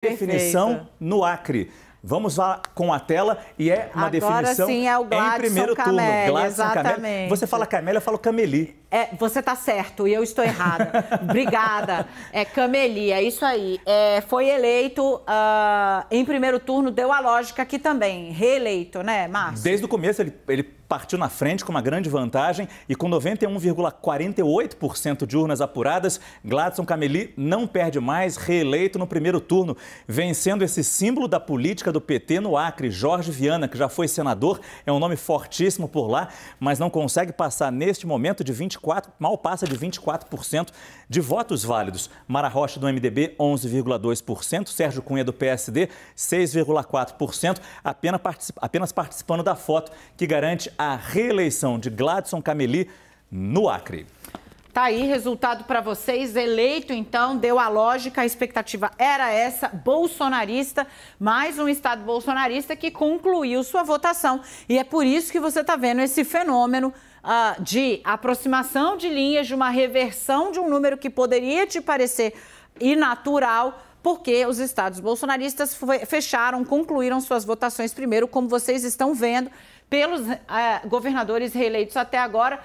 definição no Acre. Vamos lá com a tela e é uma Agora definição sim, é o Gladson em primeiro Camelli, turno. Gladson exatamente. Camelli. Você fala Camélia, eu falo Cameli. É, você está certo e eu estou errada. Obrigada. É Cameli, é isso aí. É, foi eleito uh, em primeiro turno, deu a lógica aqui também. Reeleito, né, Márcio? Desde o começo ele, ele partiu na frente com uma grande vantagem e com 91,48% de urnas apuradas, Gladson Cameli não perde mais, reeleito no primeiro turno, vencendo esse símbolo da política do PT no Acre. Jorge Viana, que já foi senador, é um nome fortíssimo por lá, mas não consegue passar neste momento de 24, mal passa de 24% de votos válidos. Mara Rocha do MDB, 11,2%, Sérgio Cunha do PSD, 6,4%, apenas, particip, apenas participando da foto que garante a reeleição de Gladson Cameli no Acre. Tá aí resultado para vocês. Eleito, então, deu a lógica, a expectativa era essa. Bolsonarista, mais um Estado bolsonarista que concluiu sua votação. E é por isso que você está vendo esse fenômeno uh, de aproximação de linhas, de uma reversão de um número que poderia te parecer inatural porque os estados bolsonaristas fecharam, concluíram suas votações primeiro, como vocês estão vendo, pelos eh, governadores reeleitos até agora.